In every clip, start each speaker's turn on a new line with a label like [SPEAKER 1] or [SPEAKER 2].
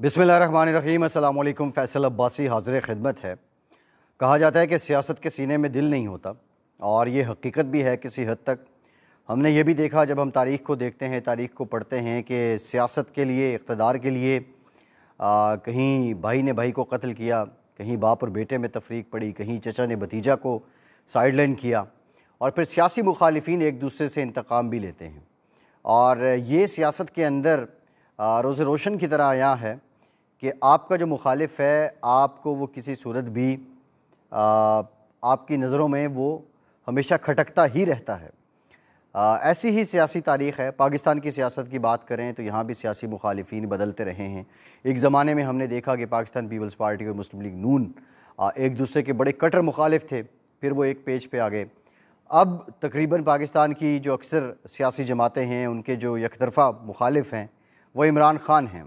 [SPEAKER 1] बिसमिल्ल रहीम अल्लाम फैसल अब्बासी हाजिर ख़िदमत है कहा जाता है कि सियासत के सीने में दिल नहीं होता और ये हकीकत भी है किसी हद तक हमने ये भी देखा जब हम तारीख़ को देखते हैं तारीख़ को पढ़ते हैं कि सियासत के लिए इकतदार के लिए आ, कहीं भाई ने भाई को कत्ल किया कहीं बाप और बेटे में तफरीक पड़ी कहीं चचा ने भतीजा को साइड लाइन किया और फिर सियासी मुखालफन एक दूसरे से इंतकाम भी लेते हैं और ये सियासत के अंदर रोज़ रोशन की तरह आया है कि आपका जो मुखालिफ है आपको वो किसी सूरत भी आ, आपकी नज़रों में वो हमेशा खटकता ही रहता है आ, ऐसी ही सियासी तारीख़ है पाकिस्तान की सियासत की बात करें तो यहाँ भी सियासी मुखालफी बदलते रहे हैं एक ज़माने में हमने देखा कि पाकिस्तान पीपल्स पार्टी और मुस्लिम लीग नून आ, एक दूसरे के बड़े कटर मुखालिफ थे फिर वो एक पेज पे आ गए अब तकरीबन पाकिस्तान की जो अक्सर सियासी जमातें हैं उनके जो यकतरफ़ा मुखालिफ हैं वो इमरान ख़ान हैं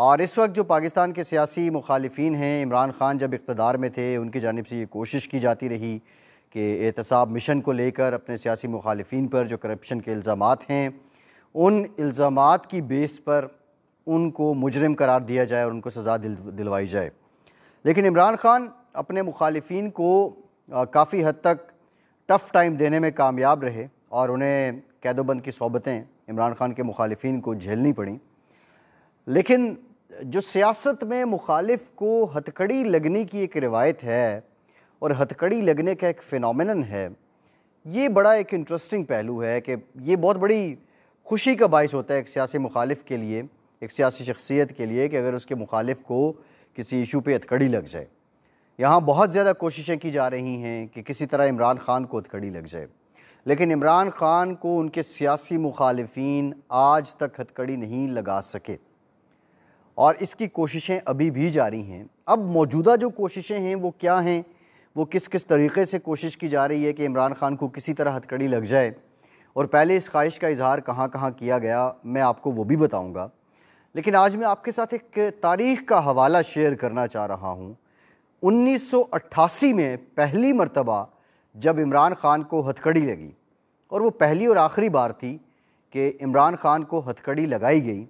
[SPEAKER 1] और इस वक्त जो पाकिस्तान के सियासी मुखालफी हैं इमरान ख़ान जब इकतदार में थे उनकी जानब से ये कोशिश की जाती रही कि एहतसाब मिशन को लेकर अपने सियासी मुखालफी पर जो करप्शन के इल्ज़ाम हैं उन इल्ज़ाम की बेस पर उनको मुजरम करार दिया जाए और उनको सज़ा दिल, दिलवाई जाए लेकिन इमरान ख़ान अपने मुखालफन को काफ़ी हद तक टफ़ टाइम देने में कामयाब रहे और उन्हें कैदोबंद की सोबतें इमरान ख़ान के मुखालफी को झेलनी पड़ी लेकिन जो सियासत में मुखालिफ को हथकड़ी लगने की एक रिवायत है और हथकड़ी लगने का एक फ़िनमिन है ये बड़ा एक इंटरेस्टिंग पहलू है कि ये बहुत बड़ी खुशी का बायस होता है एक सियासी मुखालिफ के लिए एक सियासी शख्सियत के लिए कि अगर उसके मुखालिफ को किसी इशू पे हथकड़ी लग जाए यहाँ बहुत ज़्यादा कोशिशें की जा रही हैं कि किसी तरह इमरान खान को हथकड़ी लग जाए लेकिन इमरान खान को उनके सियासी मुखालफन आज तक हथकड़ी नहीं लगा सके और इसकी कोशिशें अभी भी जारी हैं अब मौजूदा जो कोशिशें हैं वो क्या हैं वो किस किस तरीके से कोशिश की जा रही है कि इमरान खान को किसी तरह हथकड़ी लग जाए और पहले इस ख्वाहिश का इजहार कहाँ कहाँ किया गया मैं आपको वो भी बताऊँगा लेकिन आज मैं आपके साथ एक तारीख का हवाला शेयर करना चाह रहा हूँ 1988 में पहली मरतबा जब इमरान खान को हथकड़ी लगी और वो पहली और आखिरी बार थी कि इमरान खान को हथकड़ी लगाई गई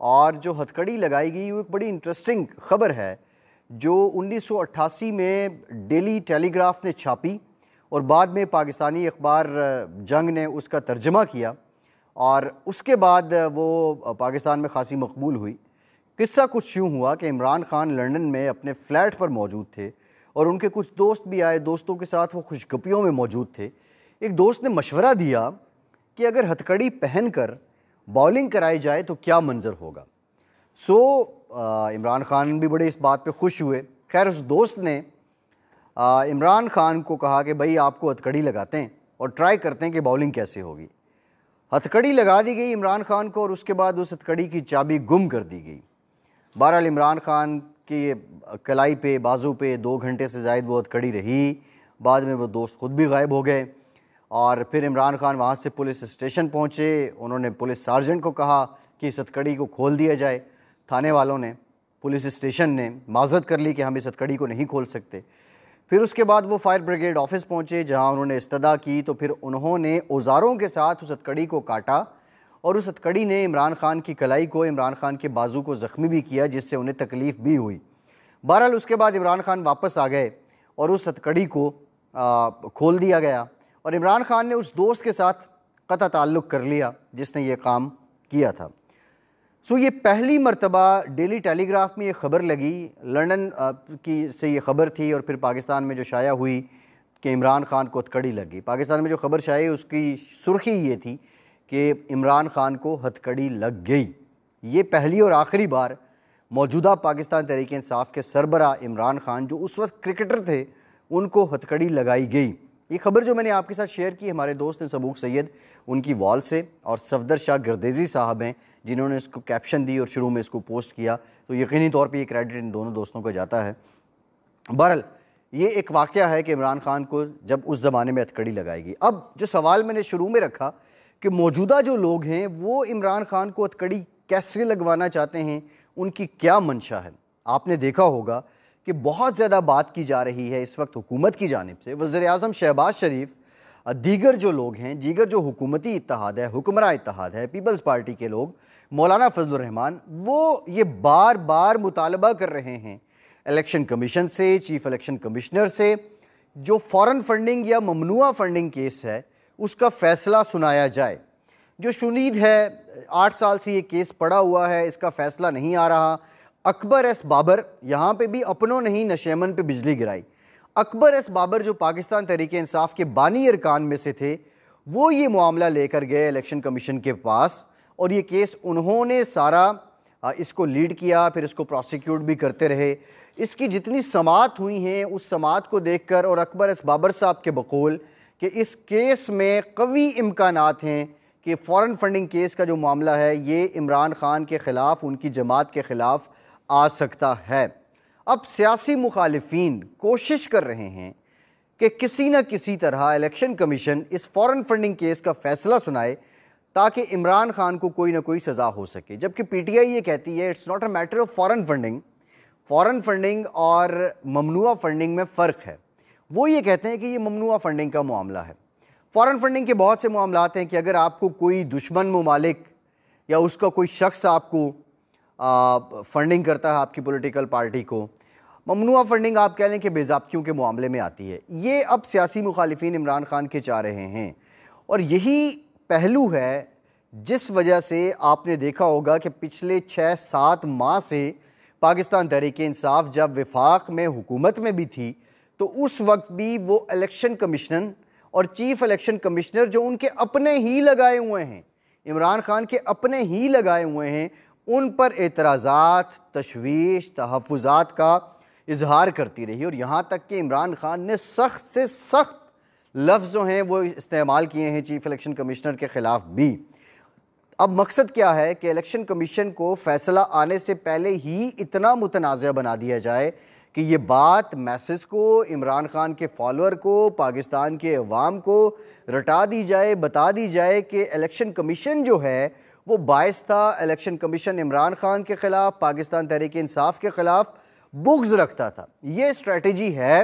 [SPEAKER 1] और जो हथकड़ी लगाई गई वो एक बड़ी इंटरेस्टिंग खबर है जो 1988 में डेली टेलीग्राफ ने छापी और बाद में पाकिस्तानी अखबार जंग ने उसका तर्जमा किया और उसके बाद वो पाकिस्तान में खासी मकबूल हुई किस्सा कुछ यूँ हुआ कि इमरान खान लंदन में अपने फ्लैट पर मौजूद थे और उनके कुछ दोस्त भी आए दोस्तों के साथ वो खुशगपियों में मौजूद थे एक दोस्त ने मशवरा दिया कि अगर हथकड़ी पहन कर बॉलिंग कराई जाए तो क्या मंज़र होगा सो uh, इमरान खान भी बड़े इस बात पे खुश हुए खैर उस दोस्त ने uh, इमरान खान को कहा कि भाई आपको हथकड़ी लगाते हैं और ट्राई करते हैं कि बॉलिंग कैसे होगी हथकड़ी लगा दी गई इमरान खान को और उसके बाद उस हथकड़ी की चाबी गुम कर दी गई बहरहाल इमरान खान के कलाई पे बाजू पे दो घंटे से जायद वो हथकड़ी रही बाद में वो दोस्त खुद भी गायब हो गए और फिर इमरान खान वहाँ से पुलिस स्टेशन पहुँचे उन्होंने पुलिस सार्जेंट को कहा कि सतकड़ी को खोल दिया जाए थाने वालों ने पुलिस स्टेशन ने माजत कर ली कि हम इस सतकड़ी को नहीं खोल सकते फिर उसके बाद वो फायर ब्रिगेड ऑफिस पहुँचे जहाँ उन्होंने इस्तदा की तो फिर उन्होंने औजारों के साथ उस सतकड़ी को काटा और उस सतकड़ी ने इमरान खान की कलाई को इमरान खान के बाजू को ज़ख्मी भी किया जिससे उन्हें तकलीफ़ भी हुई बहरहाल उसके बाद इमरान खान वापस आ गए और उस सतकड़ी को आ, खोल दिया गया और इमरान खान ने उस दोस्त के साथ कता ताल्लुक़ कर लिया जिसने ये काम किया था सो ये पहली मरतबा डेली टेलीग्राफ में ये ख़बर लगी लंदन की से ये ख़बर थी और फिर पाकिस्तान में जो शाया हुई कि इमरान खान को हथकड़ी लगी पाकिस्तान में जो खबर शाया उसकी सुर्खी ये थी कि इमरान खान को हथकड़ी लग गई ये पहली और आखिरी बार मौजूदा पाकिस्तान तहरीक के सरबरा इमरान खान जो उस वक्त क्रिकेटर थे उनको हथकड़ी लगाई गई ये खबर जो मैंने आपके साथ शेयर की हमारे दोस्त हैं सबूक सैयद उनकी वॉल से और सफदर शाह गर्देजी साहब हैं जिन्होंने इसको कैप्शन दी और शुरू में इसको पोस्ट किया तो यकीनी तौर पर ये क्रेडिट इन दोनों दोस्तों को जाता है बहरल ये एक वाक़ है कि इमरान खान को जब उस ज़माने में हथकड़ी लगाएगी अब जो सवाल मैंने शुरू में रखा कि मौजूदा जो लोग हैं वो इमरान खान को हथकड़ी कैसे लगवाना चाहते हैं उनकी क्या मंशा है आपने देखा होगा कि बहुत ज़्यादा बात की जा रही है इस वक्त हुकूमत की जानब से वज़र अजम शहबाज शरीफ दीगर जो लोग हैं दीगर जो हुकूमती इतिहाद है हुक्मरा इतिहाद है पीपल्स पार्टी के लोग मौलाना फजलरहमान वो ये बार बार मुतालबा कर रहे हैं इलेक्शन कमीशन से चीफ इलेक्शन कमिश्नर से जो फॉरेन फंडिंग या ममनुआ फंडिंग केस है उसका फ़ैसला सुनाया जाए जो शुनीद है आठ साल से ये केस पड़ा हुआ है इसका फ़ैसला नहीं आ रहा अकबर एस बाबर यहाँ पे भी अपनों नहीं नशेमन पे बिजली गिराई अकबर एस बाबर जो पाकिस्तान तहरीक इंसाफ के बानी अरकान में से थे वो ये मामला लेकर गए इलेक्शन कमीशन के पास और ये केस उन्होंने सारा इसको लीड किया फिर इसको प्रोसिक्यूट भी करते रहे इसकी जितनी समात हुई हैं उस समात को देखकर और अकबर एस बाबर साहब के बकौल कि इस केस में कवी इम्कान हैं कि फ़ॉरन फंडिंग केस का जो मामला है ये इमरान खान के ख़िलाफ़ उनकी जमात के ख़िलाफ़ आ सकता है अब सियासी मुखालफन कोशिश कर रहे हैं कि किसी न किसी तरह इलेक्शन कमीशन इस फॉरेन फंडिंग केस का फैसला सुनाए ताकि इमरान खान को कोई ना कोई सज़ा हो सके जबकि पीटीआई ये कहती है it's not a matter of foreign funding foreign funding और ममनुआ फंडिंग में फ़र्क है वो ये कहते हैं कि ये ममनुआ फंडिंग का मामला है फॉरेन फंडिंग के बहुत से मामलाते हैं कि अगर आपको कोई दुश्मन ममालिक या उसका कोई शख्स आपको फंडिंग करता है आपकी पॉलिटिकल पार्टी को ममनुआ फंडिंग आप कह लें कि बेजाबतियों के मामले में आती है ये अब सियासी मुखालफी इमरान खान के चाह रहे हैं और यही पहलू है जिस वजह से आपने देखा होगा कि पिछले छः सात माह से पाकिस्तान तहरीक इंसाफ जब विफाक में हुकूमत में भी थी तो उस वक्त भी वो इलेक्शन कमिश्नर और चीफ इलेक्शन कमिश्नर जो उनके अपने ही लगाए हुए हैं इमरान खान के अपने ही लगाए हुए हैं उन पर एतराज़ात तशवीश तहफात का इजहार करती रही और यहाँ तक कि इमरान खान ने सख्त से सख्त लफ्ज़ जो हैं वो इस्तेमाल किए हैं चीफ़ इलेक्शन कमिश्नर के ख़िलाफ़ भी अब मकसद क्या है कि इलेक्शन कमीशन को फैसला आने से पहले ही इतना मुतनाज़ बना दिया जाए कि ये बात मैसेज को इमरान खान के फॉलोअर को पाकिस्तान के अवाम को रटा दी जाए बता दी जाए कि इलेक्शन कमीशन जो है वो बायस था इलेक्शन कमीशन इमरान खान के ख़िलाफ़ पाकिस्तान तहरीक इंसाफ के ख़िलाफ़ बुग्ज रखता था ये स्ट्रेटजी है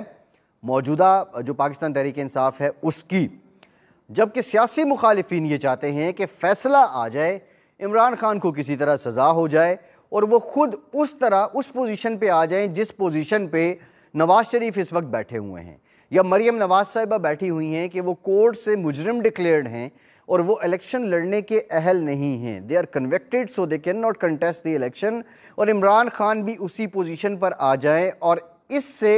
[SPEAKER 1] मौजूदा जो पाकिस्तान तहरीक इंसाफ है उसकी जबकि सियासी मुखालफी ये चाहते हैं कि फ़ैसला आ जाए इमरान खान को किसी तरह सज़ा हो जाए और वो ख़ुद उस तरह उस पोजीशन पे आ जाएं जिस पोजीशन पे नवाज़ शरीफ इस वक्त बैठे हुए हैं या मरियम नवाज़ साहिबा बैठी हुई हैं कि वो कोर्ट से मुजरिम डिक्लेयर्ड हैं और वो इलेक्शन लड़ने के अहल नहीं हैं they are convicted so they can not contest the election और इमरान खान भी उसी पोजीशन पर आ जाएं और इससे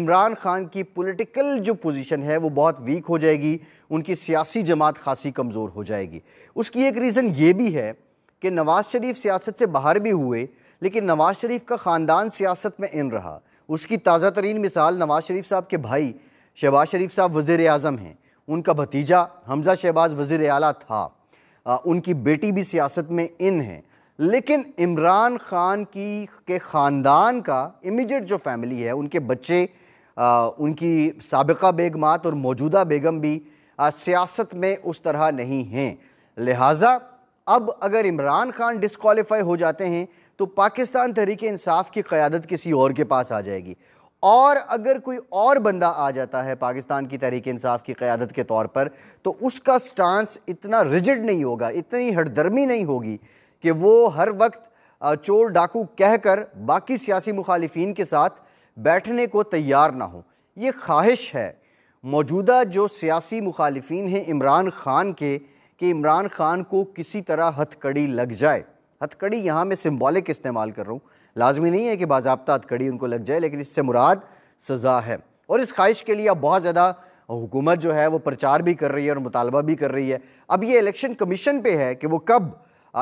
[SPEAKER 1] इमरान खान की पॉलिटिकल जो पोजीशन है वो बहुत वीक हो जाएगी उनकी सियासी जमात खासी कमज़ोर हो जाएगी उसकी एक रीज़न ये भी है कि नवाज़ शरीफ सियासत से बाहर भी हुए लेकिन नवाज़ शरीफ का ख़ानदान सियासत में इन रहा उसकी ताज़ा तरीन मिसाल नवाज़ शरीफ साहब के भाई शहबाज शरीफ साहब वज़ी अजम हैं उनका भतीजा हमजा शहबाज वजीर अला था आ, उनकी बेटी भी सियासत में इन है लेकिन इमरान खान की के ख़ानदान का इमीडिएट जो फैमिली है उनके बच्चे आ, उनकी सबका बेगमात और मौजूदा बेगम भी आ, सियासत में उस तरह नहीं हैं लिहाजा अब अगर इमरान खान डिसकॉलीफाई हो जाते हैं तो पाकिस्तान तहरीक इंसाफ की क़्यादत किसी और के पास आ जाएगी और अगर कोई और बंदा आ जाता है पाकिस्तान की तहरीक इंसाफ की क़्यादत के तौर पर तो उसका स्टांस इतना रिजिड नहीं होगा इतनी हड़दर्मी नहीं होगी कि वो हर वक्त चोर डाकू कहकर बाकी सियासी मुखालफन के साथ बैठने को तैयार ना हो ये ख्वाहिश है मौजूदा जो सियासी मुखालफन हैं इमरान ख़ान के कि इमरान ख़ान को किसी तरह हथकड़ी लग जाए हथकड़ी यहाँ मैं सिम्बॉलिक इस्तेमाल कर रहा हूँ लाजमी नहीं है कि बाबा कड़ी उनको लग जाए लेकिन इससे मुराद सज़ा है और इस ख्वाहिश के लिए अब बहुत ज़्यादा हुकूमत जो है वो प्रचार भी कर रही है और मुतालबा भी कर रही है अब ये इलेक्शन कमीशन पे है कि वो कब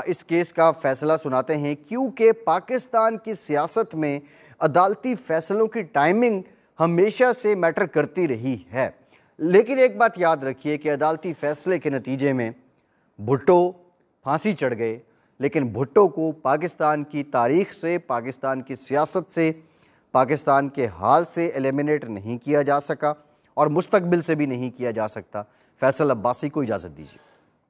[SPEAKER 1] इस केस का फ़ैसला सुनाते हैं क्योंकि पाकिस्तान की सियासत में अदालती फ़ैसलों की टाइमिंग हमेशा से मैटर करती रही है लेकिन एक बात याद रखिए कि अदालती फ़ैसले के नतीजे में भुट्टो फांसी चढ़ गए लेकिन भुट्टो को पाकिस्तान की तारीख से पाकिस्तान की सियासत से पाकिस्तान के हाल से एलिमिनेट नहीं किया जा सका और मुस्तबिल से भी नहीं किया जा सकता फैसल अब्बासी को इजाज़त दीजिए